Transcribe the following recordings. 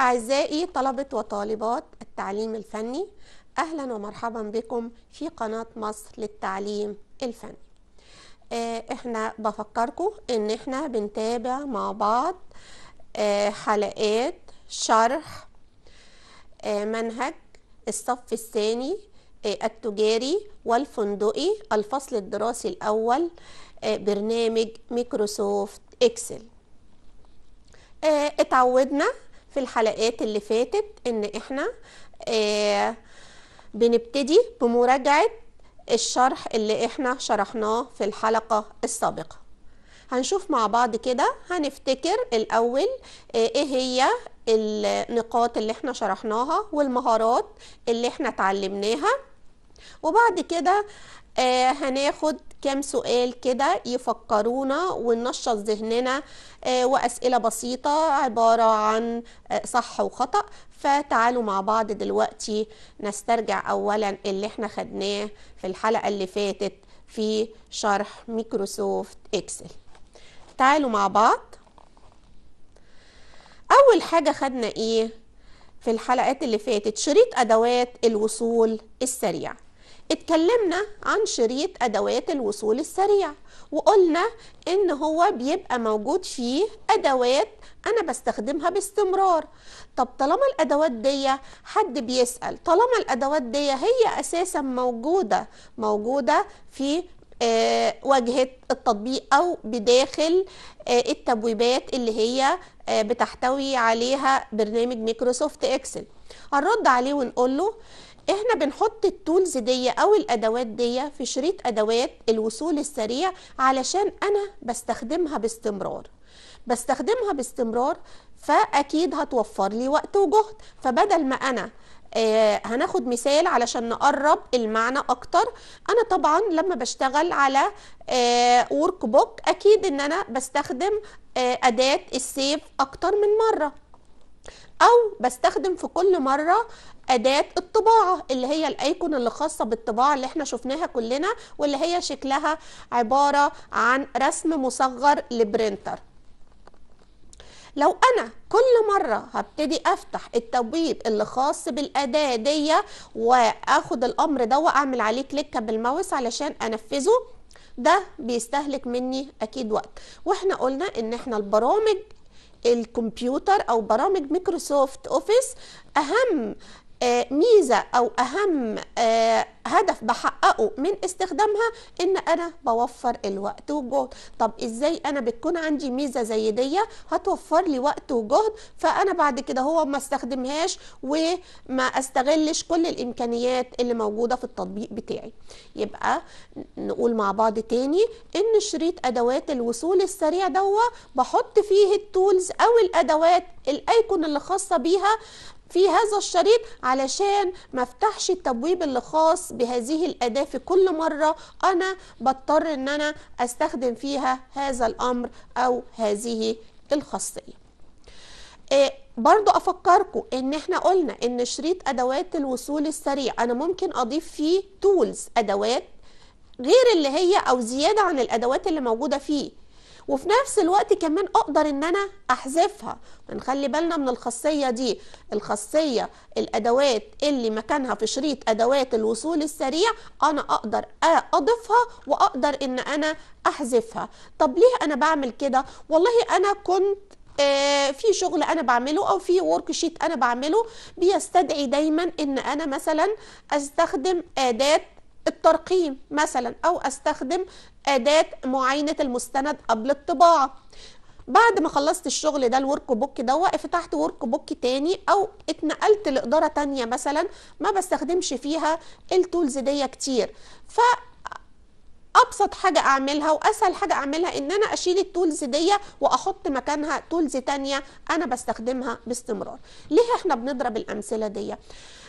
أعزائي طلبة وطالبات التعليم الفني أهلا ومرحبا بكم في قناة مصر للتعليم الفني آه، احنا بفكركم ان احنا بنتابع مع بعض آه، حلقات شرح آه، منهج الصف الثاني التجاري والفندقي الفصل الدراسي الأول برنامج ميكروسوفت إكسل اتعودنا في الحلقات اللي فاتت ان احنا آه، بنبتدي بمراجعة الشرح اللي احنا شرحناه في الحلقة السابقة هنشوف مع بعض كده هنفتكر الاول آه، ايه هي النقاط اللي احنا شرحناها والمهارات اللي احنا اتعلمناها وبعد كده آه هناخد كام سؤال كده يفكرونا وننشط ذهننا آه وأسئلة بسيطة عبارة عن آه صح وخطأ فتعالوا مع بعض دلوقتي نسترجع أولا اللي احنا خدناه في الحلقة اللي فاتت في شرح ميكروسوفت اكسل تعالوا مع بعض أول حاجة خدنا إيه في الحلقات اللي فاتت شريط أدوات الوصول السريع اتكلمنا عن شريط أدوات الوصول السريع وقلنا إن هو بيبقى موجود فيه أدوات أنا بستخدمها باستمرار طب طالما الأدوات دي حد بيسأل طالما الأدوات دي هي أساسا موجودة موجودة في آه، واجهة التطبيق أو بداخل آه، التبويبات اللي هي آه، بتحتوي عليها برنامج ميكروسوفت إكسل هنرد عليه ونقول له احنا بنحط التولز دي او الادوات دي في شريط ادوات الوصول السريع علشان انا بستخدمها باستمرار بستخدمها باستمرار فاكيد هتوفر لي وقت وجهد فبدل ما انا آه، هناخد مثال علشان نقرب المعنى اكتر انا طبعا لما بشتغل على ورك آه، بوك اكيد ان انا بستخدم آه، اداه السيف اكتر من مره او بستخدم في كل مره اداه الطباعه اللي هي الايكون اللي خاصه بالطباعه اللي احنا شفناها كلنا واللي هي شكلها عباره عن رسم مصغر لبرينتر لو انا كل مره هبتدي افتح التبويب اللي خاص بالاداه دي واخد الامر ده واعمل عليه كليك بالماوس علشان انفذه ده بيستهلك مني اكيد وقت واحنا قلنا ان احنا البرامج الكمبيوتر او برامج مايكروسوفت اوفيس اهم آه، ميزة أو أهم آه، هدف بحققه من استخدامها إن أنا بوفر الوقت والجهد طب إزاي أنا بتكون عندي ميزة زي دي هتوفر لي وقت وجهد فأنا بعد كده هو ما استخدمهاش وما استغلش كل الإمكانيات اللي موجودة في التطبيق بتاعي يبقى نقول مع بعض تاني إن شريط أدوات الوصول السريع دوة بحط فيه التولز أو الأدوات الايكون اللي خاصه بيها في هذا الشريط علشان ما افتحش التبويب اللي خاص بهذه الأداة في كل مرة أنا بضطر أن أنا أستخدم فيها هذا الأمر أو هذه الخاصية إيه برضو أفكركم إن إحنا قلنا إن شريط أدوات الوصول السريع أنا ممكن أضيف فيه تولز أدوات غير اللي هي أو زيادة عن الأدوات اللي موجودة فيه وفي نفس الوقت كمان اقدر ان انا احذفها نخلي بالنا من الخاصيه دي الخاصيه الادوات اللي مكانها في شريط ادوات الوصول السريع انا اقدر اضيفها واقدر ان انا احذفها طب ليه انا بعمل كده والله انا كنت آه، في شغل انا بعمله او في ورك شيت انا بعمله بيستدعي دايما ان انا مثلا استخدم اداه الترقيم مثلا أو أستخدم أداة معاينة المستند قبل الطباعة بعد ما خلصت الشغل ده الورك بوك ده فتحت ورك بوك تاني او اتنقلت لاداره تانية مثلا ما بستخدمش فيها التولز دي كتير ف ابسط حاجه اعملها واسهل حاجه اعملها ان انا اشيل التولز دي واحط مكانها تولز تانية انا بستخدمها باستمرار ليه احنا بنضرب الامثله دي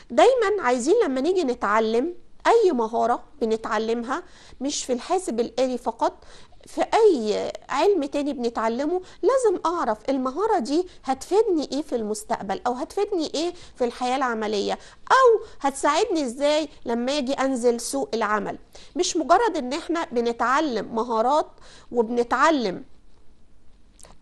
دايما عايزين لما نيجي نتعلم اي مهاره بنتعلمها مش في الحاسب الالي فقط في اي علم تاني بنتعلمه لازم اعرف المهاره دي هتفيدني ايه في المستقبل او هتفيدني ايه في الحياه العمليه او هتساعدني ازاي لما اجي انزل سوق العمل مش مجرد ان احنا بنتعلم مهارات وبنتعلم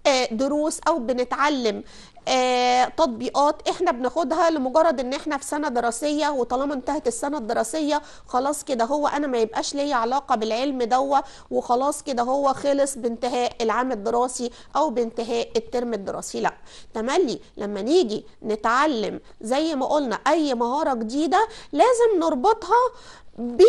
آه، دروس او بنتعلم آه، تطبيقات احنا بناخدها لمجرد ان احنا في سنه دراسيه وطالما انتهت السنه الدراسيه خلاص كده هو انا ما يبقاش ليا علاقه بالعلم دوا وخلاص كده هو خلص بانتهاء العام الدراسي او بانتهاء الترم الدراسي لا تملي لما نيجي نتعلم زي ما قلنا اي مهاره جديده لازم نربطها ب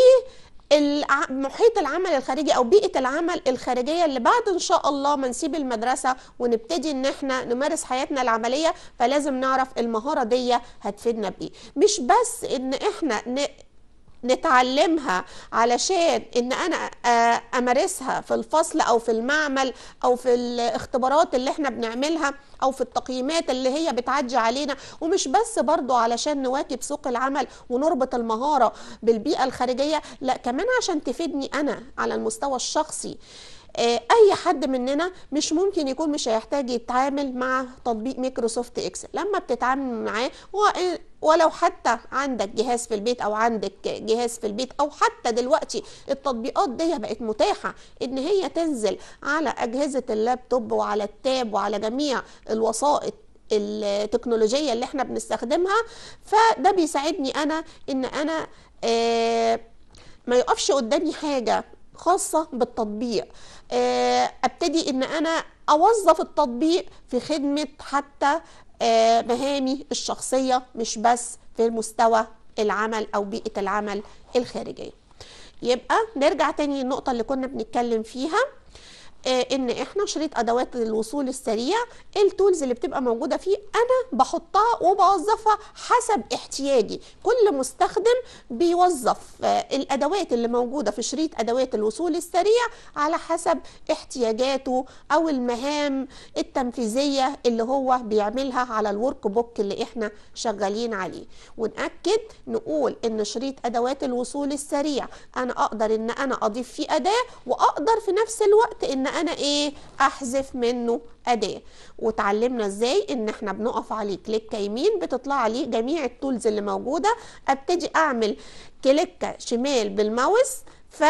محيط العمل الخارجي او بيئه العمل الخارجيه اللي بعد ان شاء الله ما نسيب المدرسه ونبتدي ان احنا نمارس حياتنا العمليه فلازم نعرف المهاره دي هتفيدنا بايه مش بس ان احنا ن... نتعلمها علشان ان انا امارسها في الفصل او في المعمل او في الاختبارات اللي احنا بنعملها او في التقييمات اللي هي بتعدي علينا ومش بس برضو علشان نواكب سوق العمل ونربط المهارة بالبيئة الخارجية لا كمان عشان تفيدني انا على المستوى الشخصي آه، اي حد مننا مش ممكن يكون مش هيحتاج يتعامل مع تطبيق مايكروسوفت اكسل لما بتتعامل معاه ولو حتى عندك جهاز في البيت او عندك جهاز في البيت او حتى دلوقتي التطبيقات دي بقت متاحه ان هي تنزل على اجهزه اللابتوب وعلى التاب وعلى جميع الوسائط التكنولوجيه اللي احنا بنستخدمها فده بيساعدني انا ان انا آه، ما يقفش قدامي حاجه خاصه بالتطبيق آه، ابتدي ان انا اوظف التطبيق في خدمه حتى آه، مهامي الشخصيه مش بس في مستوى العمل او بيئه العمل الخارجيه يبقى نرجع تاني للنقطه اللي كنا بنتكلم فيها آه، ان احنا شريط ادوات للوصول السريع التولز اللي بتبقى موجوده فيه انا بحطها وبوظفها حسب احتياجي كل مستخدم بيوظف آه، الادوات اللي موجوده في شريط ادوات الوصول السريع على حسب احتياجاته او المهام التنفيذيه اللي هو بيعملها على الورك بوك اللي احنا شغالين عليه ونأكد نقول ان شريط ادوات الوصول السريع انا اقدر ان انا اضيف فيه اداه واقدر في نفس الوقت ان انا ايه احذف منه اداه وتعلمنا ازاي ان احنا بنقف عليه كليكه يمين بتطلع عليه جميع التولز اللي موجوده ابتدي اعمل كليكه شمال بالماوس ف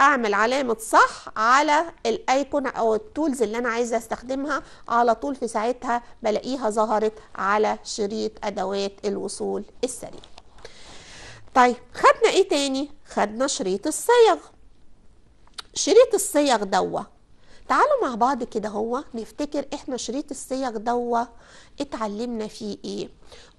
اعمل علامة صح على الايكون او التولز اللي انا عايزة استخدمها على طول في ساعتها بلاقيها ظهرت على شريط ادوات الوصول السريع طيب خدنا ايه تاني خدنا شريط الصيغ شريط الصيغ دوه تعالوا مع بعض كده هو نفتكر احنا شريط الصيغ دوا اتعلمنا فيه ايه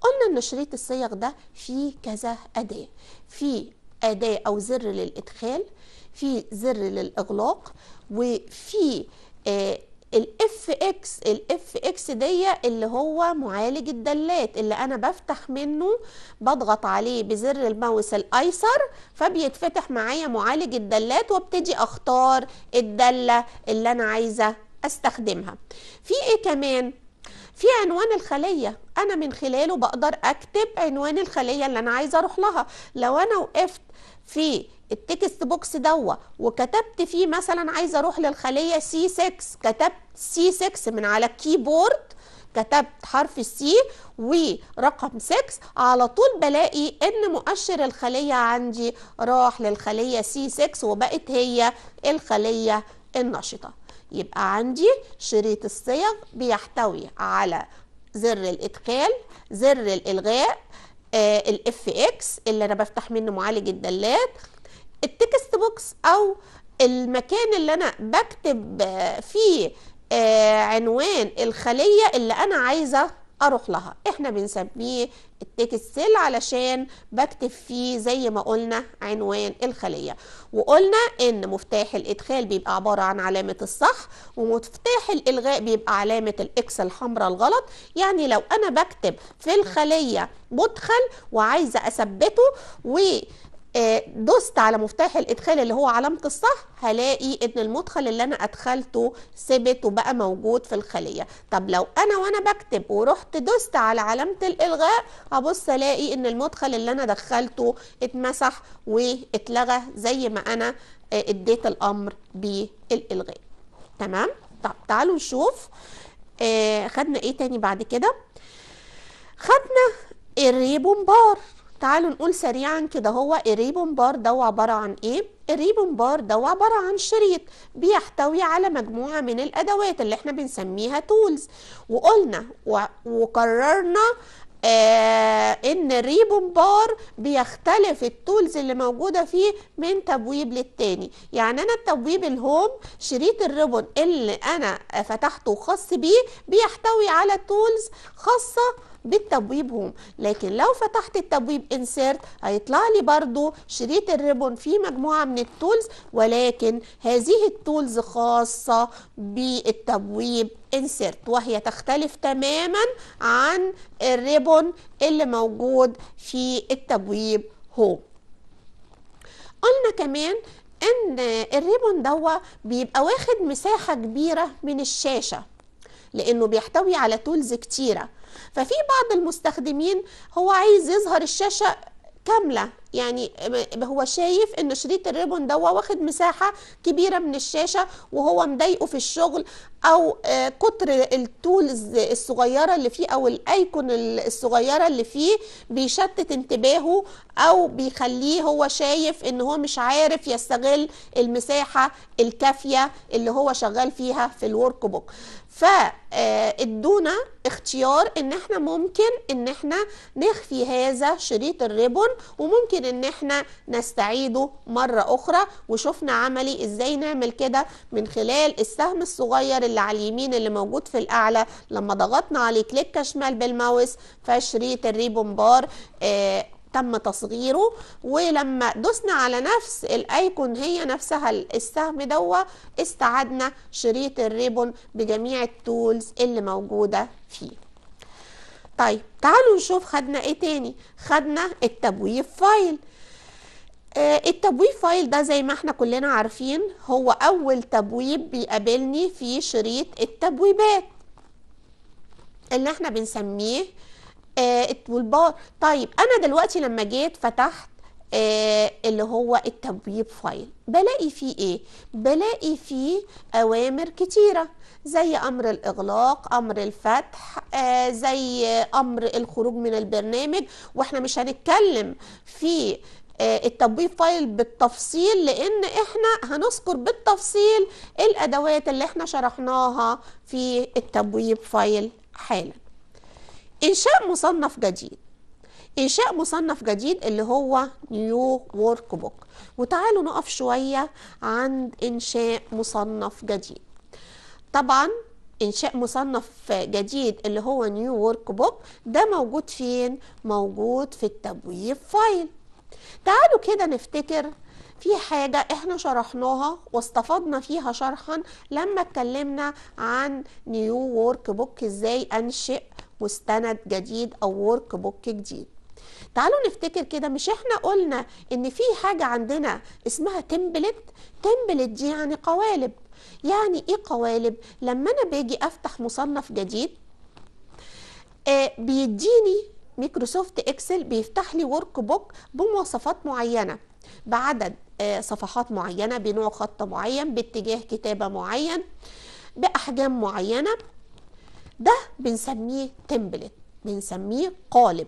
قلنا ان شريط الصيغ ده فيه كذا اداه فيه اداه او زر للادخال فيه زر للاغلاق وفيه آه الاف اكس الاف اكس دي اللي هو معالج الدالات اللي انا بفتح منه بضغط عليه بزر الماوس الايسر فبيتفتح معايا معالج الدالات وابتدي اختار الداله اللي انا عايزه استخدمها في ايه كمان في عنوان الخلية أنا من خلاله بقدر أكتب عنوان الخلية اللي أنا عايزة أروح لها لو أنا وقفت في التكست بوكس دوت وكتبت فيه مثلا عايزه اروح للخليه سي 6 كتبت سي 6 من على الكيبورد كتبت حرف السي ورقم 6 على طول بلاقي ان مؤشر الخليه عندي راح للخليه سي 6 وبقت هي الخليه النشطه يبقى عندي شريط الصيغ بيحتوي على زر الادخال زر الالغاء آه، الاف اكس اللي انا بفتح منه معالج الدالات التكست بوكس او المكان اللي انا بكتب آه، فيه آه، عنوان الخليه اللي انا عايزه اروح لها احنا بنسميه التيك سيل علشان بكتب فيه زي ما قلنا عنوان الخلية وقلنا ان مفتاح الادخال بيبقى عبارة عن علامة الصح ومفتاح الالغاء بيبقى علامة الاكس الحمراء الغلط يعني لو انا بكتب في الخلية مدخل وعايزة اثبته و آه، دوست على مفتاح الادخال اللي هو علامه الصح هلاقي ان المدخل اللي انا ادخلته ثبت وبقى موجود في الخليه طب لو انا وانا بكتب ورحت دوست على علامه الالغاء هبص الاقي ان المدخل اللي انا دخلته اتمسح واتلغى زي ما انا آه، اديت الامر بالالغاء تمام طب تعالوا نشوف آه، خدنا ايه تاني بعد كده خدنا الريبومبار تعالوا نقول سريعا كده هو الريبون بار ده عبارة عن ايه؟ الريبون بار ده عبارة عن شريط بيحتوي على مجموعة من الأدوات اللي احنا بنسميها تولز وقلنا وقررنا آه ان الريبون بار بيختلف التولز اللي موجودة فيه من تبويب للتاني يعني انا التبويب الهوم شريط الريبون اللي انا فتحته خاص بيه بيحتوي على تولز خاصة بالتبويب هوم لكن لو فتحت التبويب انسيرت هيطلع لي برضو شريط الريبون فيه مجموعة من التولز ولكن هذه التولز خاصة بالتبويب انسيرت وهي تختلف تماما عن الريبون اللي موجود في التبويب هوم قلنا كمان ان الريبون دوا بيبقى واخد مساحة كبيرة من الشاشة لانه بيحتوي على تولز كتيره ففي بعض المستخدمين هو عايز يظهر الشاشة كاملة يعني هو شايف ان شريط الريبون ده واخد مساحة كبيرة من الشاشة وهو مضايقه في الشغل او آه، كتر التولز الصغيرة اللي فيه او الايكون الصغيرة اللي فيه بيشتت انتباهه او بيخليه هو شايف ان هو مش عارف يستغل المساحة الكافية اللي هو شغال فيها في الورك بوك فادونا آه، اختيار ان احنا ممكن ان احنا نخفي هذا شريط الريبون وممكن ان احنا نستعيده مرة اخرى وشفنا عملي ازاي نعمل كده من خلال السهم الصغير اللي على اليمين اللي موجود في الاعلى لما ضغطنا عليه كليك شمال بالماوس فشريط الريبون بار اه تم تصغيره ولما دوسنا على نفس الايكون هي نفسها السهم دوا استعدنا شريط الريبون بجميع التولز اللي موجودة فيه طيب تعالوا نشوف خدنا ايه تاني خدنا التبويب فايل آه، التبويب فايل ده زي ما احنا كلنا عارفين هو اول تبويب بيقابلني في شريط التبويبات اللي احنا بنسميه آه، والبار طيب انا دلوقتي لما جيت فتحت آه اللي هو التبويب فايل بلاقي فيه ايه بلاقي فيه اوامر كتيره زي امر الاغلاق امر الفتح آه زي امر الخروج من البرنامج واحنا مش هنتكلم في آه التبويب فايل بالتفصيل لان احنا هنذكر بالتفصيل الادوات اللي احنا شرحناها في التبويب فايل حالا إنشاء مصنف جديد إنشاء مصنف جديد اللي هو نيو ورك بوك وتعالوا نقف شوية عند إنشاء مصنف جديد طبعا إنشاء مصنف جديد اللي هو نيو ورك بوك ده موجود فين؟ موجود في التبويب فايل تعالوا كده نفتكر في حاجة احنا شرحناها واستفدنا فيها شرحا لما اتكلمنا عن نيو وورك بوك ازاي انشئ مستند جديد او ورك بوك جديد تعالوا نفتكر كده مش احنا قلنا ان في حاجه عندنا اسمها تمبلت تمبلت دي يعني قوالب يعني ايه قوالب لما انا باجي افتح مصنف جديد آه بيديني مايكروسوفت اكسل بيفتح لي ورك بوك بمواصفات معينه بعدد آه، صفحات معينه بنوع خط معين باتجاه كتابه معين باحجام معينه ده بنسميه تمبلت بنسميه قالب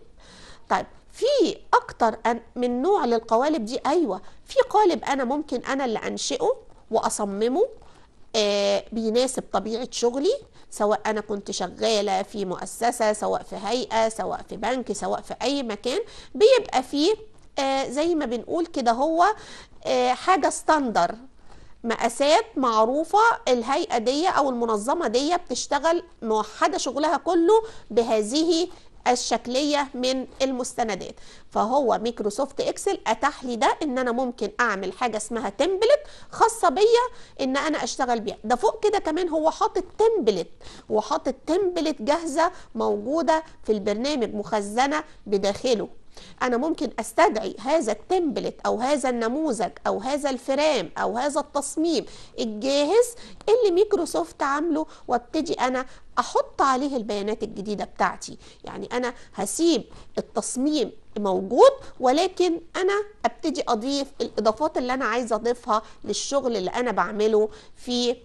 طيب في اكتر من نوع للقوالب دي ايوه في قالب انا ممكن انا اللي انشئه واصممه آه بيناسب طبيعه شغلي سواء انا كنت شغاله في مؤسسه سواء في هيئه سواء في بنك سواء في اي مكان بيبقى فيه آه زي ما بنقول كده هو آه حاجه ستاندر مقاسات معروفة الهيئة دي أو المنظمة دي بتشتغل موحدة شغلها كله بهذه الشكليه من المستندات فهو ميكروسوفت اكسل اتاح لي ده ان انا ممكن اعمل حاجه اسمها تمبلت خاصه بيا ان انا اشتغل بيها ده فوق كده كمان هو حاطط تمبلت وحاطط تمبلت جاهزه موجوده في البرنامج مخزنه بداخله انا ممكن استدعي هذا التمبلت او هذا النموذج او هذا الفريم او هذا التصميم الجاهز اللي ميكروسوفت عامله وابتدي انا احط عليه البيانات الجديده بتاعتي يعني انا هسيب التصميم موجود ولكن انا ابتدي اضيف الاضافات اللي انا عايزه اضيفها للشغل اللي انا بعمله في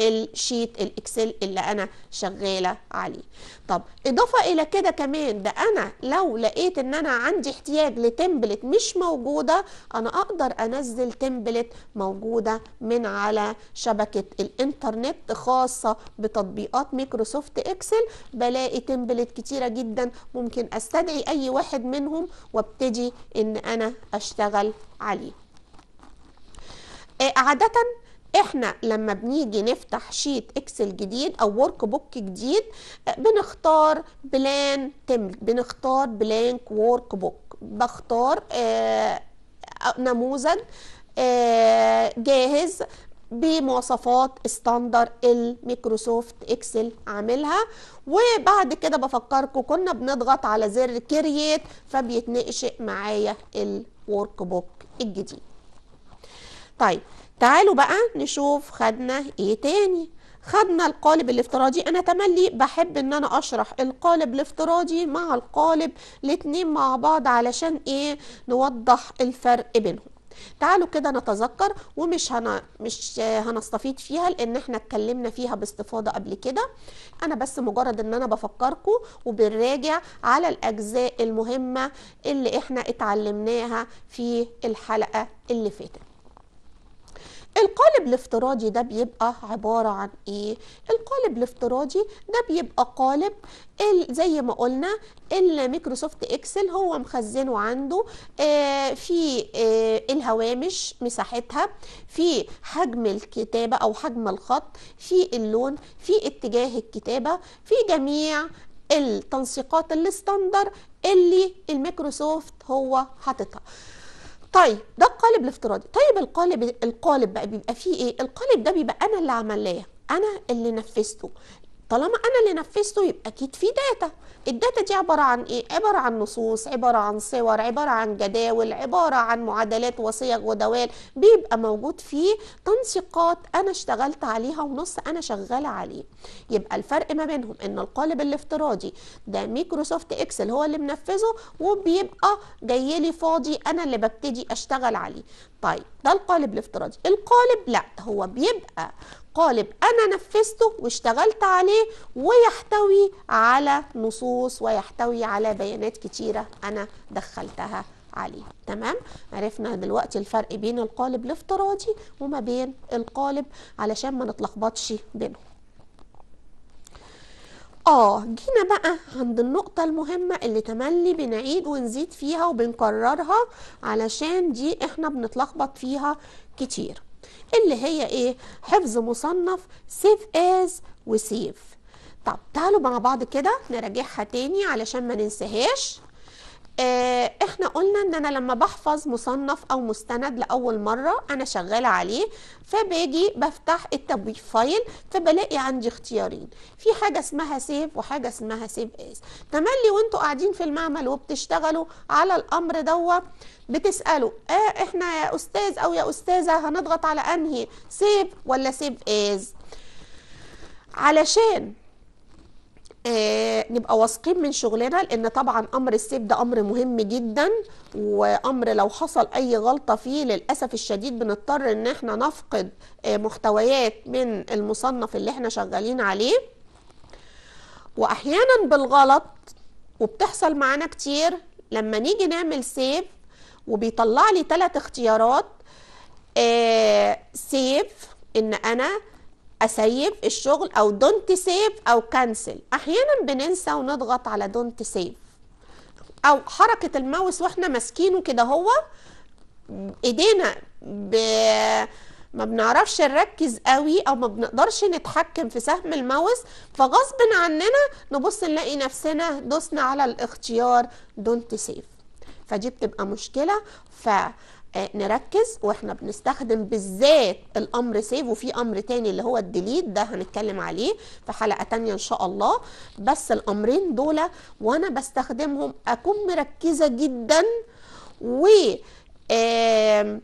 الشيت الاكسل اللي انا شغاله عليه طب اضافه الى كده كمان ده انا لو لقيت ان انا عندي احتياج لتمبلت مش موجوده انا اقدر انزل تمبلت موجوده من على شبكه الانترنت خاصه بتطبيقات مايكروسوفت اكسل بلاقي تمبلت كتيره جدا ممكن استدعي اي واحد منهم وابتدي ان انا اشتغل عليه آه، عاده احنا لما بنيجي نفتح شيت اكسل جديد او ورك بوك جديد بنختار بلان تمل بنختار بلانك ورك بوك بختار آه نموذج آه جاهز بمواصفات ستاندر الميكروسوفت اكسل عاملها وبعد كده بفكركم كنا بنضغط على زر كرييت فبيتنقش معايا الورك بوك الجديد طيب تعالوا بقى نشوف خدنا ايه تاني خدنا القالب الافتراضي انا تملي بحب ان انا اشرح القالب الافتراضي مع القالب الاتنين مع بعض علشان ايه نوضح الفرق بينهم تعالوا كده نتذكر ومش هن... مش هنستفيد فيها لان احنا اتكلمنا فيها باستفاضه قبل كده انا بس مجرد ان انا بفكركم وبنراجع على الاجزاء المهمه اللي احنا اتعلمناها في الحلقه اللي فاتت القالب الافتراضي ده بيبقى عبارة عن ايه القالب الافتراضي ده بيبقى قالب زي ما قلنا الميكروسوفت اكسل هو مخزنه عنده آه، في آه، الهوامش مساحتها في حجم الكتابة او حجم الخط في اللون في اتجاه الكتابة في جميع التنسيقات الاستاندر اللي الميكروسوفت هو حاططها طيب ده القالب الافتراضي طيب القالب القالب بقى بيبقى فيه ايه القالب ده بيبقى انا اللي عملاه انا اللي نفذته طالما انا اللي نفذته يبقى اكيد في داتا الداتا دي عباره عن ايه عباره عن نصوص عباره عن صور عباره عن جداول عباره عن معادلات وصيغ ودوال بيبقى موجود فيه تنسيقات انا اشتغلت عليها ونص انا شغاله عليه يبقى الفرق ما بينهم ان القالب الافتراضي ده مايكروسوفت اكسل هو اللي منفذه وبيبقى جاي لي فاضي انا اللي ببتدي اشتغل عليه طيب ده القالب الافتراضي القالب لا هو بيبقى قالب أنا نفذته واشتغلت عليه ويحتوي على نصوص ويحتوي على بيانات كتيرة أنا دخلتها عليه تمام عرفنا دلوقتي الفرق بين القالب الافتراضي وما بين القالب علشان ما نتلخبطش بينهم اه جينا بقى عند النقطة المهمة اللي تملي بنعيد ونزيد فيها وبنكررها علشان دي احنا بنتلخبط فيها كتير اللي هي ايه حفظ مصنف سيف از وسيف طب تعالوا مع بعض كده نراجعها تاني علشان ما ننساهاش آه احنا قلنا ان انا لما بحفظ مصنف او مستند لاول مره انا شغاله عليه فباجي بفتح التبويب فايل فبلاقي عندي اختيارين في حاجه اسمها سيف وحاجه اسمها سيف اس تملي وانتوا قاعدين في المعمل وبتشتغلوا على الامر دوت بتسأله اه احنا يا أستاذ أو يا أستاذة هنضغط على أنهي سيف ولا سيف از علشان آه نبقى واثقين من شغلنا لان طبعا امر السيف ده امر مهم جدا وامر لو حصل اي غلطه فيه للاسف الشديد بنضطر ان احنا نفقد آه محتويات من المصنف اللي احنا شغالين عليه واحيانا بالغلط وبتحصل معانا كتير لما نيجي نعمل سيف وبيطلع لي ثلاث اختيارات سيف آه، ان انا اسيب الشغل او دونت سيف او كانسل احيانا بننسى ونضغط على دونت سيف او حركه الماوس واحنا ماسكينه كده هو ايدينا ب... ما بنعرفش نركز قوي او ما بنقدرش نتحكم في سهم الماوس فغصب عننا نبص نلاقي نفسنا دوسنا على الاختيار دونت سيف فدي بتبقى مشكله فنركز آه، واحنا بنستخدم بالذات الامر سيف وفي امر تاني اللي هو الديليت ده هنتكلم عليه في حلقه تانية ان شاء الله بس الامرين دول وانا بستخدمهم اكون مركزه جدا و آه،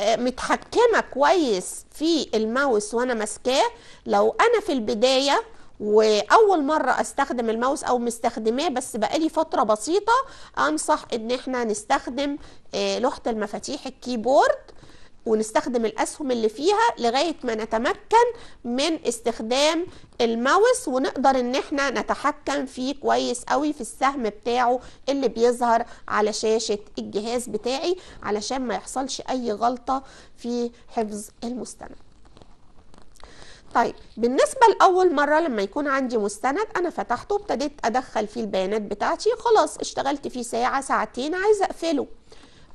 متحكمه كويس في الماوس وانا ماسكاه لو انا في البدايه واول مره استخدم الماوس او مستخدماه بس بقالي فتره بسيطه انصح ان احنا نستخدم آه، لوحه المفاتيح الكيبورد ونستخدم الاسهم اللي فيها لغايه ما نتمكن من استخدام الماوس ونقدر ان احنا نتحكم فيه كويس قوي في السهم بتاعه اللي بيظهر على شاشه الجهاز بتاعي علشان ما يحصلش اي غلطه في حفظ المستند طيب بالنسبة لأول مرة لما يكون عندي مستند أنا فتحته وابتديت أدخل فيه البيانات بتاعتي خلاص اشتغلت فيه ساعة ساعتين عايزة أقفله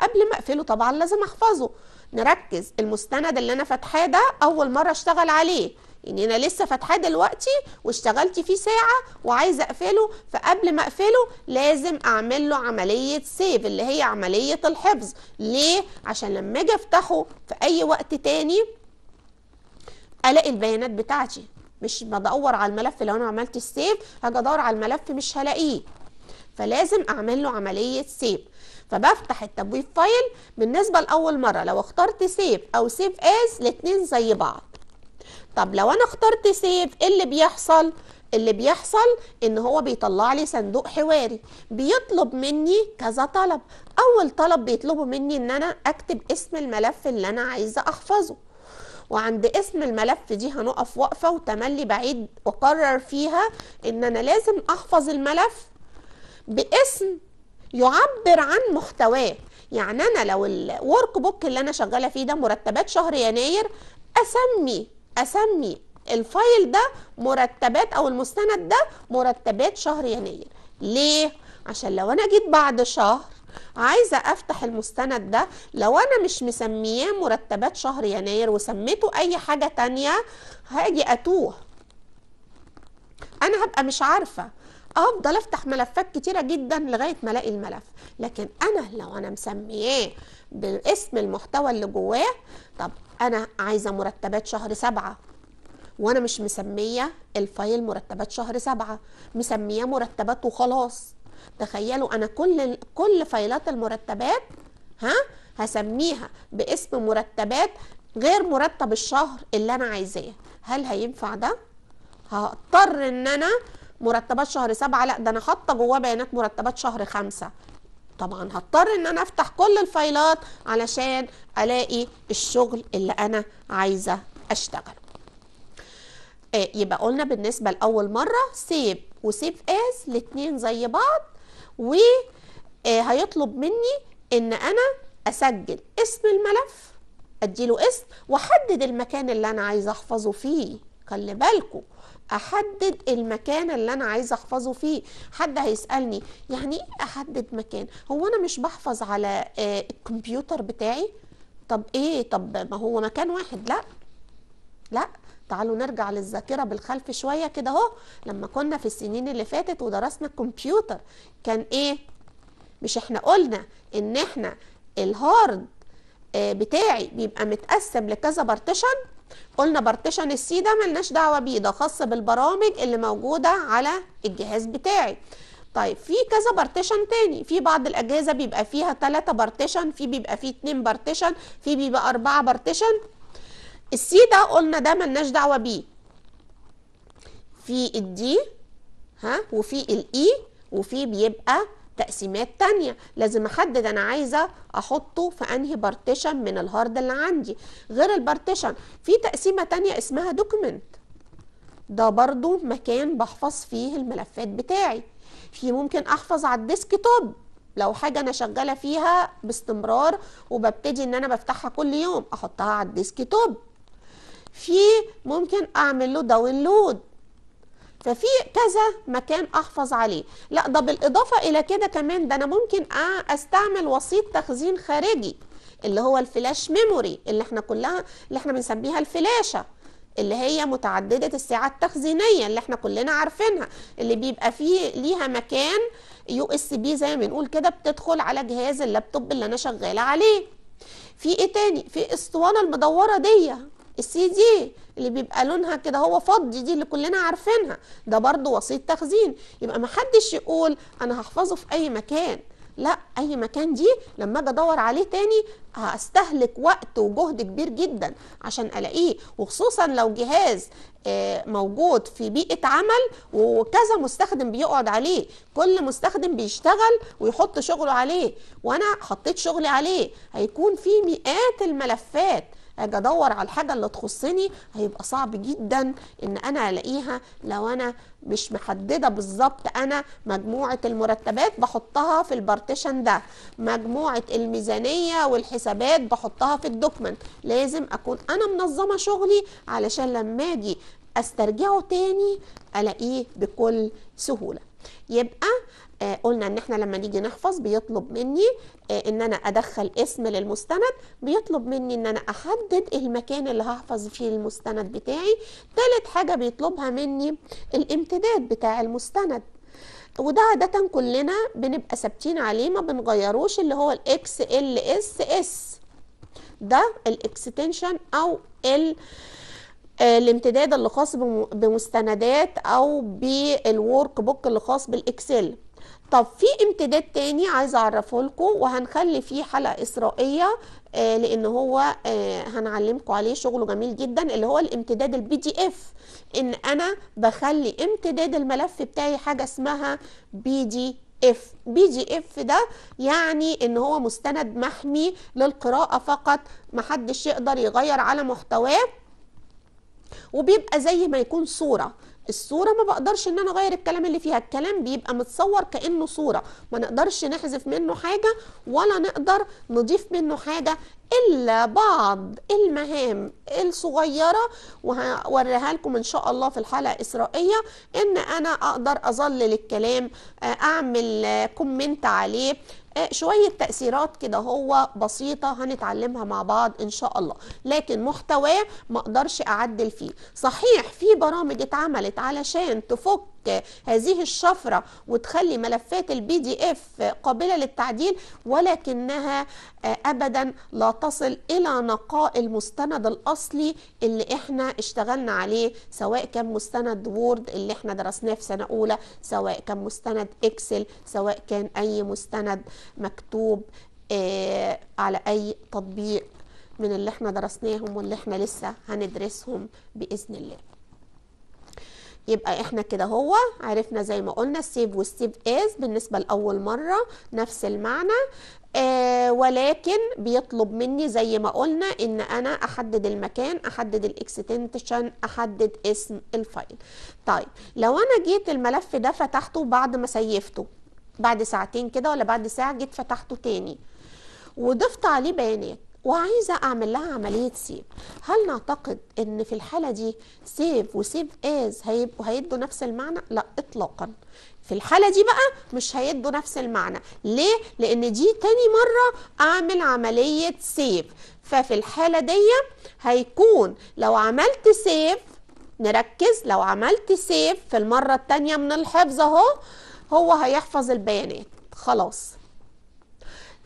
قبل ما أقفله طبعا لازم أحفظه نركز المستند اللي أنا فاتحاه ده أول مرة أشتغل عليه يعني أنا لسه فاتحاه دلوقتي واشتغلت فيه ساعة وعايزة أقفله فقبل ما أقفله لازم أعمل له عملية سيف اللي هي عملية الحفظ ليه؟ عشان لما أجي أفتحه في أي وقت تاني الاقي البيانات بتاعتي مش بدور على الملف لو انا عملت السيف هاجي ادور على الملف مش هلاقيه فلازم اعمل له عمليه سيف فبفتح التبويب فايل بالنسبه لاول مره لو اخترت سيف او سيف از الاتنين زي بعض طب لو انا اخترت سيف ايه اللي بيحصل اللي بيحصل ان هو بيطلع لي صندوق حواري بيطلب مني كذا طلب اول طلب بيطلبه مني ان انا اكتب اسم الملف اللي انا عايزه احفظه وعند اسم الملف دي هنقف وقفة وتملي بعيد وقرر فيها ان انا لازم احفظ الملف باسم يعبر عن محتواه يعني انا لو الورك بوك اللي انا شغاله فيه ده مرتبات شهر يناير اسمي اسمي الفايل ده مرتبات او المستند ده مرتبات شهر يناير ليه عشان لو انا جيت بعد شهر عايزه افتح المستند ده لو انا مش مسمياه مرتبات شهر يناير وسميته اي حاجه تانية هاجي اتوه انا هبقى مش عارفه افضل افتح ملفات كتيره جدا لغايه ما الاقي الملف لكن انا لو انا مسمياه باسم المحتوى اللي جواه طب انا عايزه مرتبات شهر سبعة وانا مش مسميه الفايل مرتبات شهر سبعة مسميه مرتبات وخلاص تخيلوا انا كل كل فايلات المرتبات ها هسميها باسم مرتبات غير مرتب الشهر اللي انا عايزاه هل هينفع ده هضطر ان انا مرتبات شهر سبعة لا ده انا حاطه جواه بيانات مرتبات شهر خمسة طبعا هضطر ان انا افتح كل الفايلات علشان الاقي الشغل اللي انا عايزه اشتغله آه، يبقى قلنا بالنسبه لاول مره سيب وسيف اس الاتنين زي بعض وهيطلب آه، مني ان انا اسجل اسم الملف اديله اسم واحدد المكان اللي انا عايزه احفظه فيه خلي بالكم احدد المكان اللي انا عايزه احفظه فيه حد هيسالني يعني ايه احدد مكان هو انا مش بحفظ على آه، الكمبيوتر بتاعي طب ايه طب ما هو مكان واحد لا لا تعالوا نرجع للذاكرة بالخلف شوية كده اهو لما كنا في السنين اللي فاتت ودرسنا الكمبيوتر كان ايه مش احنا قلنا ان احنا الهارد آه، بتاعي بيبقى متقسم لكذا بارتيشن قلنا بارتيشن السي ده ملناش دعوه بيه ده خاص بالبرامج اللي موجوده على الجهاز بتاعي طيب في كذا بارتيشن تاني في بعض الاجهزه بيبقى فيها 3 بارتيشن في بيبقى فيه 2 بارتيشن في بيبقى 4 بارتيشن السي ده قلنا ده ملناش دعوه بيه في الدي ها وفي الاي وفي بيبقى تقسيمات تانية لازم احدد انا عايزه احطه في انهي بارتيشن من الهارد اللي عندي غير البارتيشن في تقسيمه تانية اسمها دوكمنت ده برضو مكان بحفظ فيه الملفات بتاعي في ممكن احفظ على الديسك توب لو حاجه انا شغاله فيها باستمرار وببتدي ان انا بفتحها كل يوم احطها على الديسك توب في ممكن اعمل له داونلود ففي كذا مكان احفظ عليه لا ده بالاضافه الى كده كمان ده انا ممكن استعمل وسيط تخزين خارجي اللي هو الفلاش ميموري اللي احنا كلها اللي احنا بنسميها الفلاشه اللي هي متعدده الساعات التخزينيه اللي احنا كلنا عارفينها اللي بيبقى فيه ليها مكان يو اس بي زي ما بنقول كده بتدخل على جهاز اللابتوب اللي انا شغاله عليه في ايه تاني في الاسطوانه المدوره ديه السي دي اللي بيبقى لونها كده هو فضي دي اللي كلنا عارفينها ده برضو وسيط تخزين يبقى ما حدش يقول انا هحفظه في اي مكان لا اي مكان دي لما اجي ادور عليه تاني هستهلك وقت وجهد كبير جدا عشان الاقيه وخصوصا لو جهاز آه، موجود في بيئه عمل وكذا مستخدم بيقعد عليه كل مستخدم بيشتغل ويحط شغله عليه وانا حطيت شغلي عليه هيكون في مئات الملفات اجي ادور على الحاجه اللي تخصني هيبقى صعب جدا ان انا الاقيها لو انا مش محدده بالظبط انا مجموعه المرتبات بحطها في البارتيشن ده مجموعه الميزانيه والحسابات بحطها في الدوكمنت لازم اكون انا منظمه شغلي علشان لما اجي استرجعه تاني الاقيه بكل سهوله يبقى آه قلنا ان احنا لما نيجي نحفظ بيطلب مني آه ان انا ادخل اسم للمستند بيطلب مني ان انا احدد المكان اللي هحفظ فيه المستند بتاعي ثالث حاجة بيطلبها مني الامتداد بتاع المستند وده عادة كلنا بنبقى ثابتين عليه ما بنغيروش اللي هو الاكس ال اس اس ده الاكستنشن او ال آه، الامتداد اللي خاص بمستندات او بالورك بوك اللي خاص بالاكسل طب في امتداد تاني عايزه اعرفه لكم وهنخلي فيه حلقه اسرائيه آه، لان هو آه، هنعلمكم عليه شغله جميل جدا اللي هو الامتداد البي دي اف ان انا بخلي امتداد الملف بتاعي حاجه اسمها بي دي اف بي دي اف ده يعني ان هو مستند محمي للقراءه فقط محدش يقدر يغير على محتواه وبيبقى زي ما يكون صوره الصوره ما بقدرش ان انا اغير الكلام اللي فيها الكلام بيبقى متصور كانه صوره ما نقدرش نحذف منه حاجه ولا نقدر نضيف منه حاجه الا بعض المهام الصغيره وهوريها لكم ان شاء الله في الحلقه الاسرائيه ان انا اقدر اظلل الكلام اعمل كومنت آه، عليه آه، شوية تأثيرات كده هو بسيطة هنتعلمها مع بعض إن شاء الله لكن محتواه ما أقدرش أعدل فيه صحيح في برامج اتعملت علشان تفك هذه الشفرة وتخلي ملفات البي دي اف قابلة للتعديل ولكنها آه، ابدا لا تصل الى نقاء المستند الاصلي اللي احنا اشتغلنا عليه سواء كان مستند وورد اللي احنا درسناه في سنة اولى سواء كان مستند اكسل سواء كان اي مستند مكتوب آه، على اي تطبيق من اللي احنا درسناهم واللي احنا لسه هندرسهم باذن الله يبقى احنا كده هو عرفنا زي ما قلنا سيف والسيب از بالنسبه لاول مره نفس المعنى آه ولكن بيطلب مني زي ما قلنا ان انا احدد المكان احدد الاكستنشن احدد اسم الفايل طيب لو انا جيت الملف ده فتحته بعد ما سيفته بعد ساعتين كده ولا بعد ساعه جيت فتحته تاني وضفت عليه بيانات وعايزة أعمل لها عملية سيف هل نعتقد أن في الحالة دي سيف وسيف آز هيبقوا هيدوا نفس المعنى؟ لا إطلاقا في الحالة دي بقى مش هيدوا نفس المعنى ليه؟ لأن دي تاني مرة أعمل عملية سيف ففي الحالة دي هيكون لو عملت سيف نركز لو عملت سيف في المرة التانية من الحفظ اهو هو هيحفظ البيانات خلاص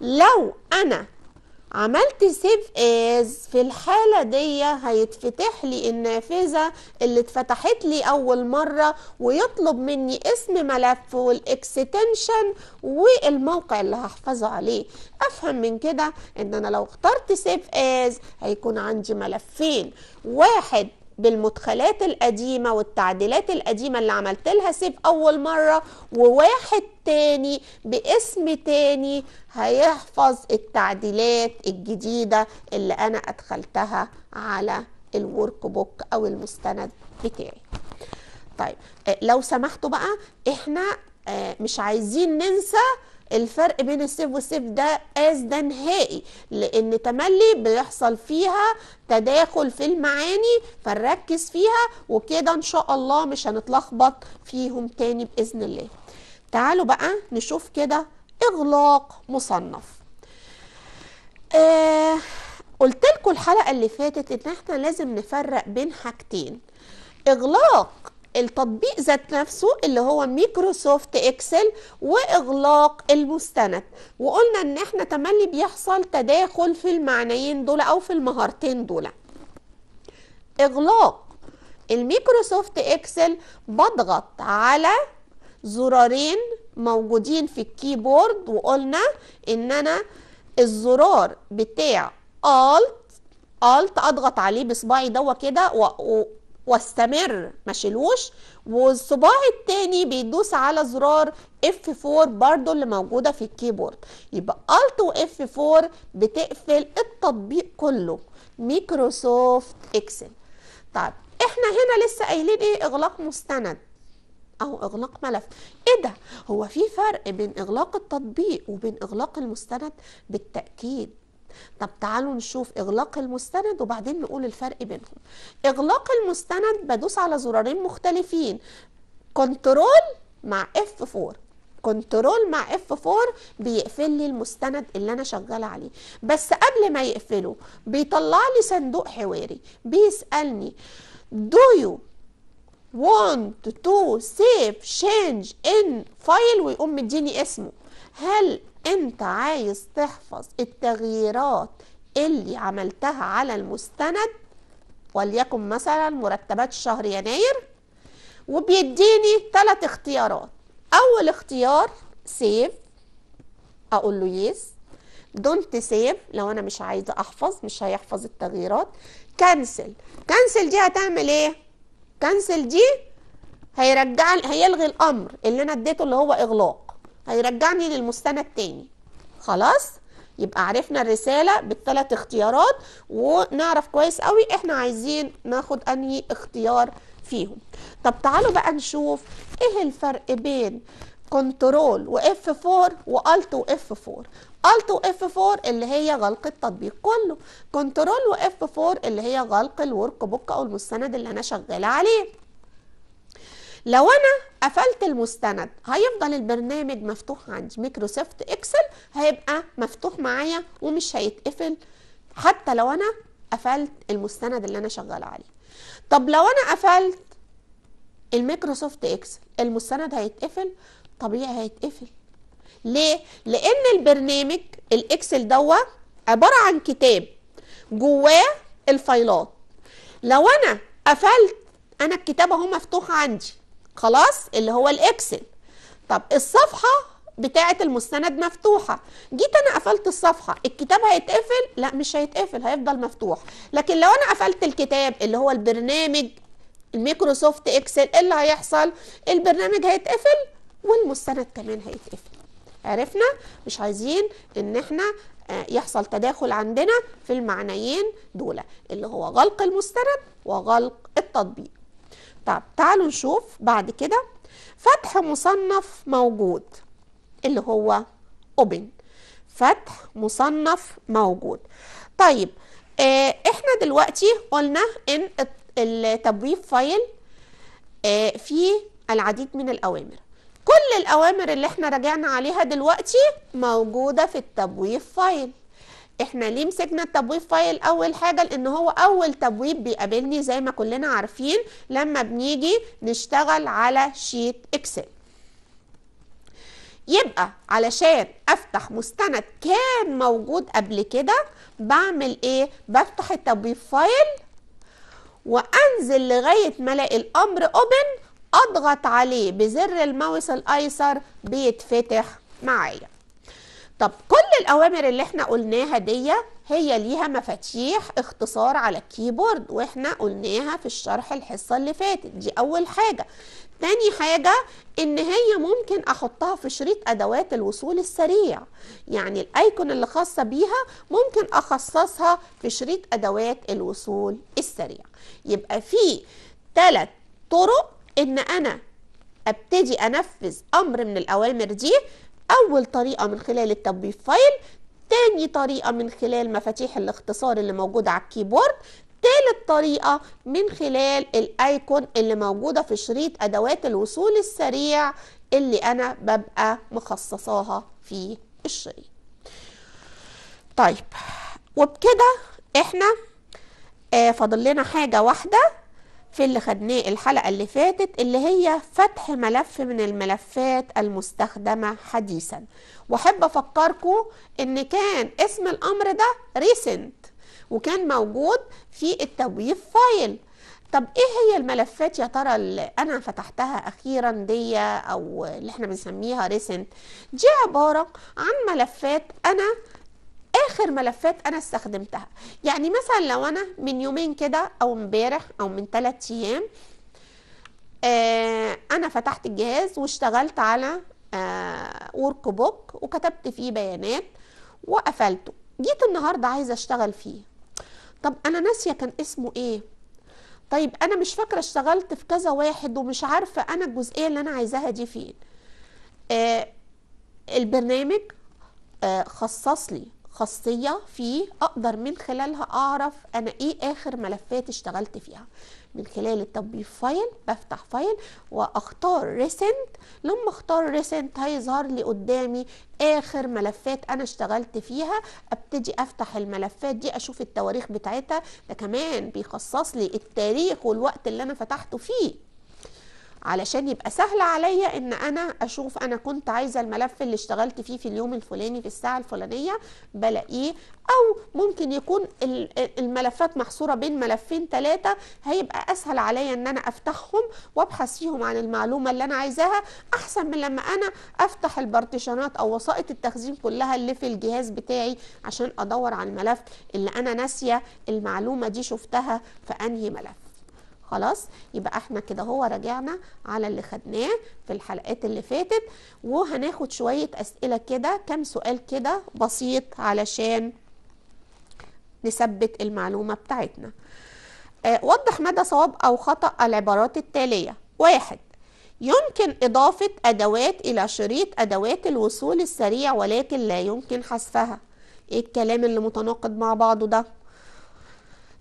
لو أنا عملت سيف از في الحالة دي هيتفتح لي النافذة اللي اتفتحت لي اول مرة ويطلب مني اسم ملف والاكستنشن والموقع اللي هحفظه عليه افهم من كده ان انا لو اخترت سيف از هيكون عندي ملفين واحد بالمدخلات القديمة والتعديلات القديمة اللي عملت لها سيف أول مرة وواحد تاني باسم تاني هيحفظ التعديلات الجديدة اللي أنا أدخلتها على الورك بوك أو المستند بتاعي طيب آه، لو سمحتوا بقى احنا آه، مش عايزين ننسى الفرق بين السيف والسيف ده قاس ده نهائي لان تملي بيحصل فيها تداخل في المعاني فنركز فيها وكده ان شاء الله مش هنتلخبط فيهم تاني باذن الله تعالوا بقى نشوف كده اغلاق مصنف آه قلت لكم الحلقه اللي فاتت ان احنا لازم نفرق بين حاجتين اغلاق التطبيق ذات نفسه اللي هو ميكروسوفت اكسل واغلاق المستند وقلنا ان احنا تملي بيحصل تداخل في المعنيين دول او في المهارتين دول اغلاق الميكروسوفت اكسل بضغط على زرارين موجودين في الكيبورد وقلنا ان انا الزرار بتاع Alt Alt اضغط عليه بصباعي دوا كده واستمر ما شيلوش والصباع التاني بيدوس على زرار F4 برضو اللي موجودة في الكيبورد يبقى Alt و F4 بتقفل التطبيق كله مايكروسوفت اكسل طيب احنا هنا لسه قايلين ايه اغلاق مستند او اغلاق ملف ايه ده هو في فرق بين اغلاق التطبيق وبين اغلاق المستند بالتاكيد طب تعالوا نشوف اغلاق المستند وبعدين نقول الفرق بينهم اغلاق المستند بدوس على زرارين مختلفين كنترول مع F4 كنترول مع F4 بيقفل لي المستند اللي انا شغاله عليه بس قبل ما يقفله بيطلع لي صندوق حواري بيسالني do you want to save change in file ويقوم مديني اسمه هل انت عايز تحفظ التغييرات اللي عملتها على المستند وليكن مثلا مرتبات شهر يناير وبيديني ثلاث اختيارات اول اختيار سيف اقول له يس دونت سيف لو انا مش عايزه احفظ مش هيحفظ التغييرات كنسل كنسل دي هتعمل ايه كنسل دي هيرجع هيلغي الامر اللي انا اديته اللي هو اغلاق هيرجعني للمستند تاني خلاص يبقى عرفنا الرسالة بالثلاث اختيارات ونعرف كويس قوي احنا عايزين ناخد انهي اختيار فيهم طب تعالوا بقى نشوف ايه الفرق بين كنترول واف 4 والت واف 4 الت واف 4 اللي هي غلق التطبيق كله كنترول واف 4 اللي هي غلق الورك بوك او المستند اللي انا شغاله عليه لو انا قفلت المستند هيفضل البرنامج مفتوح عندي مايكروسوفت اكسل هيبقى مفتوح معايا ومش هيتقفل حتى لو انا قفلت المستند اللي انا شغاله عليه طب لو انا قفلت الميكروسوفت اكسل المستند هيتقفل طبيعي هيتقفل ليه لان البرنامج الاكسل دوا عباره عن كتاب جواه الفايلات لو انا قفلت انا الكتاب اهو مفتوح عندي خلاص اللي هو الاكسل طب الصفحه بتاعه المستند مفتوحه جيت انا قفلت الصفحه الكتاب هيتقفل لا مش هيتقفل هيفضل مفتوح لكن لو انا قفلت الكتاب اللي هو البرنامج الميكروسوفت اكسل ايه اللي هيحصل البرنامج هيتقفل والمستند كمان هيتقفل عرفنا مش عايزين ان احنا آه، يحصل تداخل عندنا في المعنيين دول اللي هو غلق المستند وغلق التطبيق طب تعالوا نشوف بعد كده فتح مصنف موجود اللي هو open فتح مصنف موجود طيب اه احنا دلوقتي قلنا ان التبويب فايل اه فيه العديد من الاوامر كل الاوامر اللي احنا راجعنا عليها دلوقتي موجوده في التبويب فايل احنا ليه مسكنا التبويب فايل اول حاجه لان هو اول تبويب بيقابلني زي ما كلنا عارفين لما بنيجي نشتغل على شيت اكسل يبقى علشان افتح مستند كان موجود قبل كده بعمل ايه بفتح التبويب فايل وانزل لغايه ما الاقي الامر اوبن اضغط عليه بزر الماوس الايسر بيتفتح معايا طب كل الأوامر اللي احنا قلناها دي هي ليها مفاتيح اختصار على الكيبورد واحنا قلناها في الشرح الحصة اللي فاتت دي أول حاجة تاني حاجة إن هي ممكن أحطها في شريط أدوات الوصول السريع يعني الأيكون اللي خاصة بيها ممكن أخصصها في شريط أدوات الوصول السريع يبقى في ثلاث طرق إن أنا ابتدي انفذ امر من الاوامر دي أول طريقة من خلال التبويب فايل تاني طريقة من خلال مفاتيح الاختصار اللي موجودة على الكيبورد تالت طريقة من خلال الايكون اللي موجودة في شريط ادوات الوصول السريع اللي انا ببقى مخصصاها في الشريط طيب وبكده احنا آه، فاضل لنا حاجة واحدة في اللي خدناه الحلقة اللي فاتت اللي هي فتح ملف من الملفات المستخدمة حديثا وأحب أفكركم إن كان اسم الأمر ده ريسنت وكان موجود في التويف فايل طب ايه هي الملفات يا ترى اللي انا فتحتها اخيرا دي او اللي احنا بنسميها ريسنت دي عباره عن ملفات انا اخر ملفات انا استخدمتها يعني مثلا لو انا من يومين كده او امبارح او من ثلاث ايام آه انا فتحت الجهاز واشتغلت على آه ورك بوك وكتبت فيه بيانات وقفلته جيت النهارده عايزه اشتغل فيه طب انا ناسيه كان اسمه ايه طيب انا مش فاكره اشتغلت في كذا واحد ومش عارفه انا الجزئيه اللي انا عايزاها دي فين آه البرنامج آه خصص لي خاصية فيه أقدر من خلالها أعرف أنا إيه آخر ملفات اشتغلت فيها من خلال التطبيق فايل بفتح فايل واختار ريسنت لما اختار ريسنت هيظهر لي قدامي اخر ملفات انا اشتغلت فيها ابتدي افتح الملفات دي اشوف التواريخ بتاعتها ده كمان بيخصص لي التاريخ والوقت اللي انا فتحته فيه علشان يبقى سهل عليا ان انا اشوف انا كنت عايزه الملف اللي اشتغلت فيه في اليوم الفلاني في الساعه الفلانيه بلاقيه او ممكن يكون الملفات محصوره بين ملفين ثلاثه هيبقى اسهل عليا ان انا افتحهم وابحث فيهم عن المعلومه اللي انا عايزاها احسن من لما انا افتح البارتيشنات او وسائط التخزين كلها اللي في الجهاز بتاعي عشان ادور على الملف اللي انا ناسيه المعلومه دي شفتها في انهي ملف خلاص يبقى احنا كده هو راجعنا على اللي خدناه في الحلقات اللي فاتت وهناخد شوية اسئلة كده كم سؤال كده بسيط علشان نثبت المعلومة بتاعتنا آه وضح مدى صواب أو خطأ العبارات التالية واحد يمكن إضافة أدوات إلى شريط أدوات الوصول السريع ولكن لا يمكن حذفها إيه الكلام اللي متناقض مع بعضه ده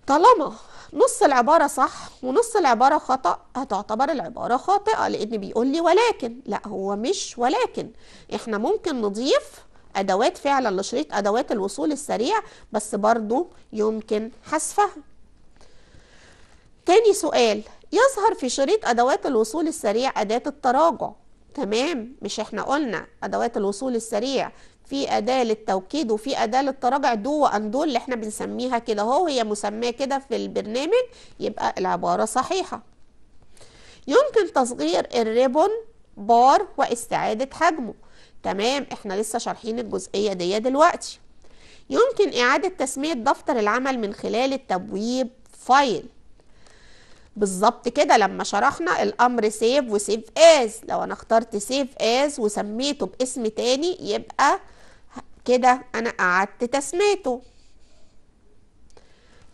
طالما نص العبارة صح ونص العبارة خطأ هتعتبر العبارة خاطئة لأن بيقول لي ولكن لا هو مش ولكن احنا ممكن نضيف أدوات فعلا لشريط أدوات الوصول السريع بس برضو يمكن حذفها تاني سؤال يظهر في شريط أدوات الوصول السريع أداة التراجع تمام مش احنا قلنا أدوات الوصول السريع في أداة للتوكيد وفي أداة للتراجع دو واندول اللي احنا بنسميها كده اهو هي مسمية كده في البرنامج يبقى العبارة صحيحة يمكن تصغير الريبون بار واستعادة حجمه تمام احنا لسه شارحين الجزئية دي دلوقتي يمكن إعادة تسمية دفتر العمل من خلال التبويب فايل بالظبط كده لما شرحنا الامر سيف وسيف از لو انا اخترت سيف از وسميته باسم تاني يبقى كده أنا أعدت تسميته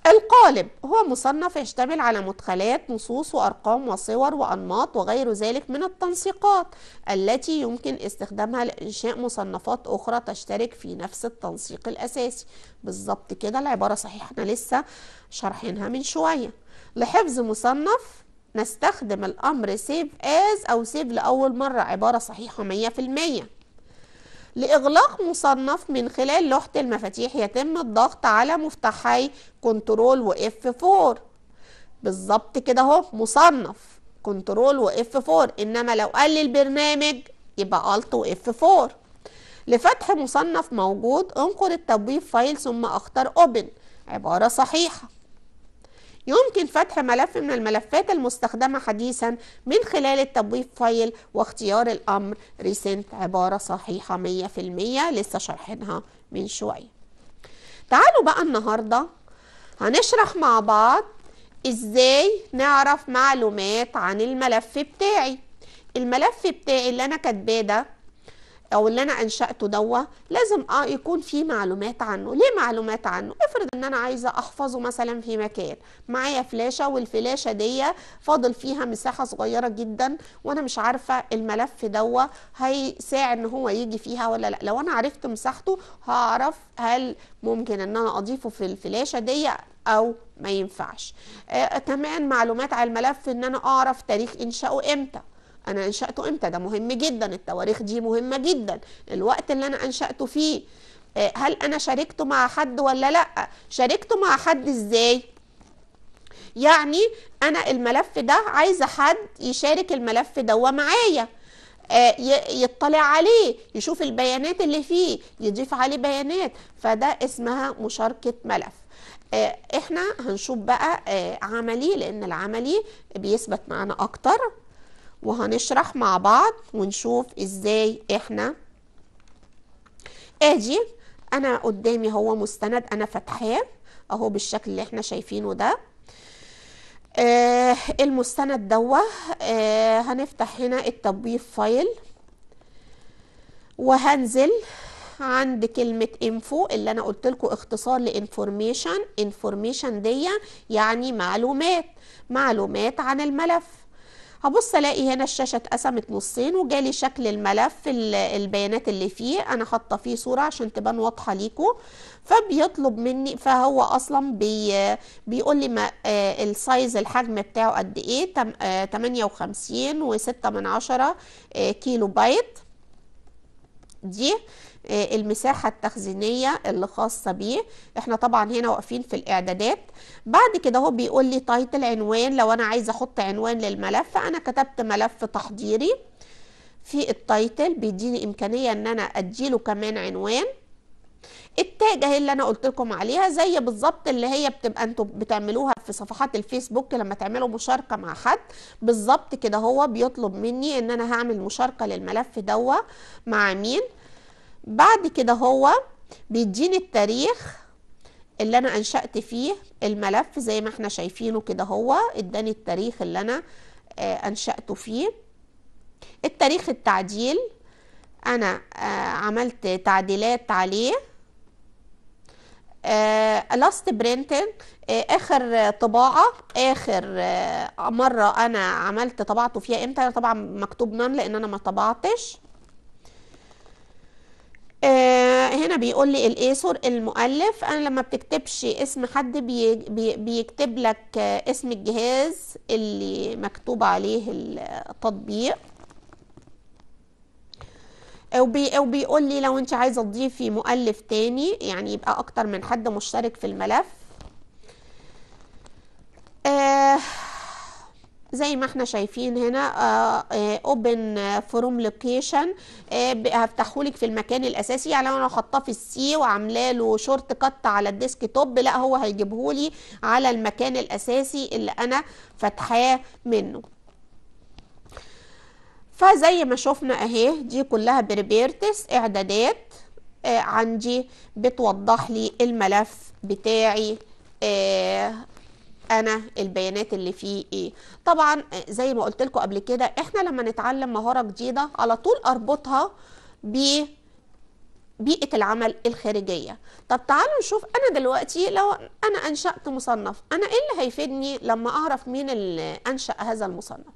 القالب هو مصنف يشتمل على مدخلات نصوص وأرقام وصور وأنماط وغير ذلك من التنسيقات التي يمكن استخدامها لإنشاء مصنفات أخرى تشترك في نفس التنسيق الأساسي بالظبط كده العبارة صحيحة احنا لسه شارحينها من شوية لحفظ مصنف نستخدم الأمر سيف آز أو سيف لأول مرة عبارة صحيحة 100% لإغلاق مصنف من خلال لوحة المفاتيح يتم الضغط على مفتاحي كنترول f 4 بالظبط كده اهو مصنف كنترول f 4 إنما لو قال لي البرنامج يبقى و f 4 لفتح مصنف موجود انقر التبويب فايل ثم اختار Open عبارة صحيحة يمكن فتح ملف من الملفات المستخدمة حديثا من خلال التبويب فايل واختيار الأمر ريسنت عبارة صحيحة 100% لسه شرحينها من شوية تعالوا بقى النهاردة هنشرح مع بعض ازاي نعرف معلومات عن الملف بتاعي الملف بتاعي اللي انا كاتباه ده او اللي انا انشاته دوا لازم اه يكون في معلومات عنه ليه معلومات عنه افرض ان انا عايزه احفظه مثلا في مكان معايا فلاشه والفلاشه دي فاضل فيها مساحه صغيره جدا وانا مش عارفه الملف دوا هيساعد ان هو يجي فيها ولا لا لو انا عرفت مساحته هعرف هل ممكن ان انا اضيفه في الفلاشه دي او ما ينفعش آه كمان معلومات على الملف ان انا اعرف تاريخ انشاؤه امتى انا انشاته امتى ده مهم جدا التواريخ دي مهمه جدا الوقت اللي انا انشاته فيه آه، هل انا شاركته مع حد ولا لا شاركته مع حد ازاي يعني انا الملف ده عايزه حد يشارك الملف ده معايا آه، يطلع عليه يشوف البيانات اللي فيه يضيف عليه بيانات فده اسمها مشاركه ملف آه، احنا هنشوف بقى عملي لان العملي بيثبت معانا اكتر وهنشرح مع بعض ونشوف ازاي احنا ادي انا قدامي هو مستند انا فاتحاه اهو بالشكل اللي احنا شايفينه ده آه المستند دوه آه هنفتح هنا التبويب فايل وهنزل عند كلمة انفو اللي انا قلت لكم اختصار لانفورميشن انفورميشن دي يعني معلومات معلومات عن الملف هبص الاقي هنا الشاشه اتقسمت نصين وجالي شكل الملف البيانات اللي فيه انا حاطه فيه صوره عشان تبان واضحه ليكم فبيطلب مني فهو اصلا بي بيقول لي ما آه السايز الحجم بتاعه قد ايه تم آه 58 من عشرة آه كيلو بايت دي آه، المساحة التخزينية اللي خاصة بيه احنا طبعا هنا واقفين في الاعدادات بعد كده هو بيقول لي تايتل عنوان لو انا عايزة احط عنوان للملف انا كتبت ملف تحضيري في التايتل بيديني امكانية ان انا اديله كمان عنوان التاج اهي اللي انا قلت لكم عليها زي بالظبط اللي هي بتبقى انتم بتعملوها في صفحات الفيسبوك لما تعملوا مشاركه مع حد بالظبط كده هو بيطلب مني ان انا هعمل مشاركه للملف دوت مع مين بعد كده هو بيديني التاريخ اللي انا انشأت فيه الملف زي ما احنا شايفينه كده هو اداني التاريخ اللي انا آه، انشأته فيه التاريخ التعديل انا آه، عملت تعديلات عليه لاست آه، برينتنج اخر طباعه اخر مره انا عملت طبعته فيها امتى طبعا مكتوب نون لان انا ما طبعتش آه، هنا بيقول لي الايسور المؤلف انا لما بتكتبش اسم حد بي بيكتب لك اسم الجهاز اللي مكتوب عليه التطبيق وبي وبيقول لي لو انت عايزه تضيفي مؤلف تاني يعني يبقى اكتر من حد مشترك في الملف آه زي ما احنا شايفين هنا اوبن فروم لوكيشن هفتحهولك في المكان الاساسي يعني لو انا خطاه في السي وعامله له شورت كات على الديسك توب لا هو هيجيبهولي على المكان الاساسي اللي انا فاتحاه منه فزي ما شفنا اهي دي كلها بريبيرتس اعدادات آه، عندي بتوضح لي الملف بتاعي آه، انا البيانات اللي فيه ايه طبعا زي ما قلت لكم قبل كده احنا لما نتعلم مهاره جديده على طول اربطها ب بيئة العمل الخارجية طب تعالوا نشوف أنا دلوقتي لو أنا أنشأت مصنف أنا إيه اللي هيفيدني لما أعرف مين اللي أنشأ هذا المصنف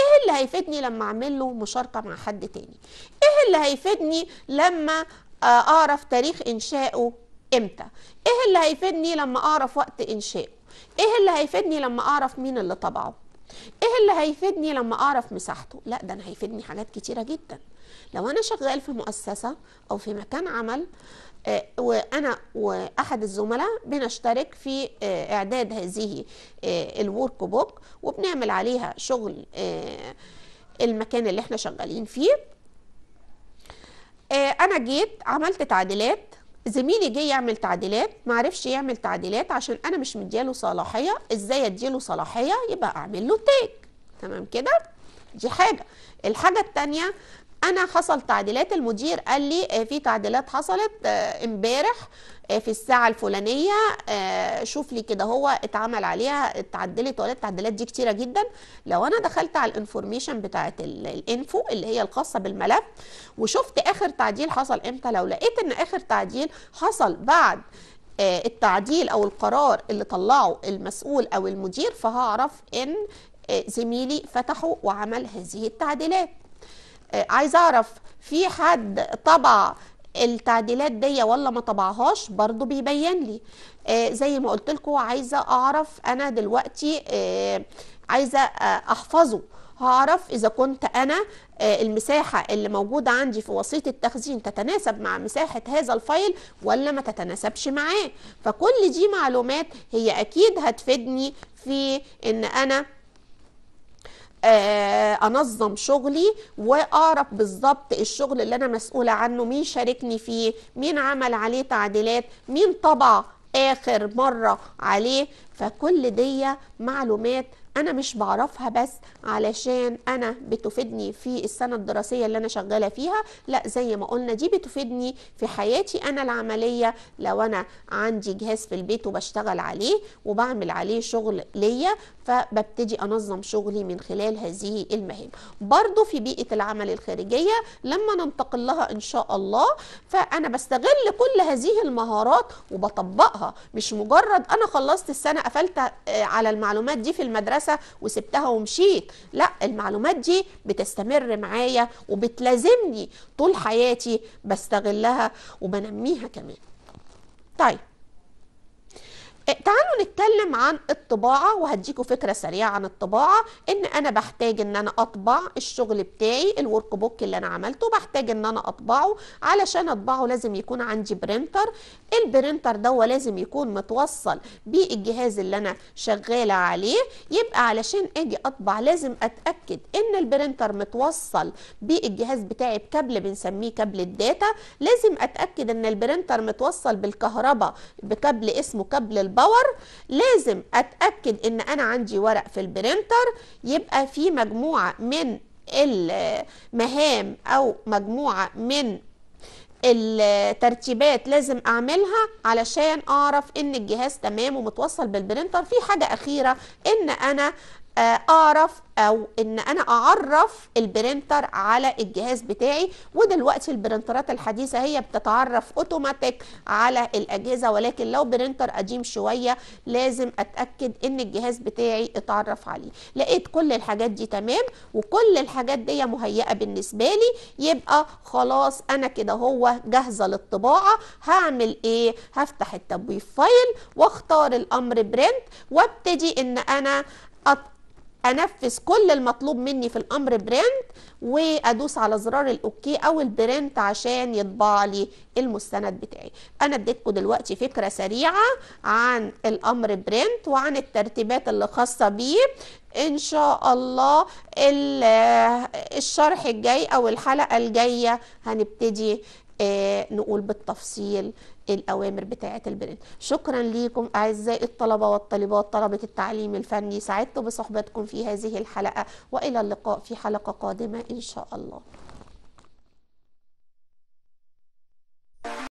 إيه اللي هيفيدني لما أعمل له مشاركة مع حد تاني إيه اللي هيفيدني لما آه، أعرف تاريخ إنشائه إمتى إيه اللي هيفيدني لما أعرف وقت إنشائه ايه اللي هيفيدني لما اعرف مين اللي طبعه ايه اللي هيفيدني لما اعرف مساحته لا ده انا هيفيدني حاجات كتيره جدا لو انا شغال في مؤسسه او في مكان عمل آه، وانا واحد الزملاء بنشترك في آه، اعداد هذه آه، الورك بوك وبنعمل عليها شغل المكان اللي احنا شغالين فيه انا جيت عملت تعديلات زميلي جه يعمل تعديلات ما عرفش يعمل تعديلات عشان انا مش مدياله صلاحيه ازاي اديله صلاحيه يبقى اعمل له تيك تمام كده دي حاجه الحاجه الثانيه انا حصل تعديلات المدير قال لي آه، في تعديلات حصلت آه، امبارح آه، في الساعه الفلانيه آه، شوف لي كده هو اتعمل عليها اتعدلت ولا التعديلات دي كتيره جدا لو انا دخلت على الانفورميشن بتاعه الانفو اللي هي الخاصه بالملف وشفت اخر تعديل حصل امتى لو لقيت ان اخر تعديل حصل بعد آه، التعديل او القرار اللي طلعه المسؤول او المدير فهعرف ان زميلي فتحه وعمل هذه التعديلات عايز اعرف في حد طبع التعديلات دي ولا ما طبعهاش برضو بيبين لي آه زي ما قلت لكم عايزه اعرف انا دلوقتي آه عايزه آه احفظه هعرف إذا كنت أنا آه، المساحة اللي موجودة عندي في وسيط التخزين تتناسب مع مساحة هذا الفايل ولا ما تتناسبش معاه فكل دي معلومات هي أكيد هتفيدني في إن أنا آه، انظم شغلي واعرف بالظبط الشغل اللي انا مسؤوله عنه مين شاركني فيه مين عمل عليه تعديلات مين طبع اخر مره عليه فكل دي معلومات انا مش بعرفها بس علشان انا بتفيدني في السنه الدراسيه اللي انا شغاله فيها لا زي ما قلنا دي بتفيدني في حياتي انا العمليه لو انا عندي جهاز في البيت وبشتغل عليه وبعمل عليه شغل ليا فببتدي انظم شغلي من خلال هذه المهام برضو في بيئه العمل الخارجيه لما ننتقل لها ان شاء الله فانا بستغل كل هذه المهارات وبطبقها مش مجرد انا خلصت السنه قفلت آه، على المعلومات دي في المدرسه المدرسه وسبتها ومشيت لا المعلومات دي بتستمر معايا وبتلازمني طول حياتي بستغلها وبنميها كمان طيب إيه، تعالوا نتكلم عن الطباعة وهديكوا فكرة سريعة عن الطباعة ان انا بحتاج ان انا اطبع الشغل بتاعي الورك بوك اللي انا عملته بحتاج ان انا اطبعه علشان اطبعه لازم يكون عندي برينتر البرينتر ده لازم يكون متوصل بالجهاز اللي انا شغالة عليه يبقى علشان اجي اطبع لازم اتأكد ان البرينتر متوصل بالجهاز بتاعي بكابل بنسميه كابل الداتا لازم اتأكد ان البرينتر متوصل بالكهرباء بكابل اسمه كابل الب... باور لازم اتاكد ان انا عندي ورق في البرينتر يبقى في مجموعه من المهام او مجموعه من الترتيبات لازم اعملها علشان اعرف ان الجهاز تمام ومتوصل بالبرينتر في حاجة اخيرة ان انا آه، اعرف او ان انا اعرف البرينتر على الجهاز بتاعي ودلوقتي البرينترات الحديثه هي بتتعرف اوتوماتيك على الاجهزه ولكن لو برينتر قديم شويه لازم اتاكد ان الجهاز بتاعي اتعرف عليه لقيت كل الحاجات دي تمام وكل الحاجات دي مهيئه بالنسبه لي يبقى خلاص انا كده هو جاهزه للطباعه هعمل ايه هفتح التبويب فايل واختار الامر برنت وابتدي ان انا انفذ كل المطلوب مني في الامر برنت وادوس على زرار الاوكي او البرنت عشان يطبع لي المستند بتاعي انا اديتكم دلوقتي فكره سريعه عن الامر برنت وعن الترتيبات اللي خاصه بيه ان شاء الله الشرح الجاي او الحلقه الجايه هنبتدي آه، نقول بالتفصيل الأوامر بتاعة البريد شكرا ليكم أعزائي الطلبة والطالبات طلبة التعليم الفني سعدت بصحبتكم في هذه الحلقة وإلى اللقاء في حلقة قادمة إن شاء الله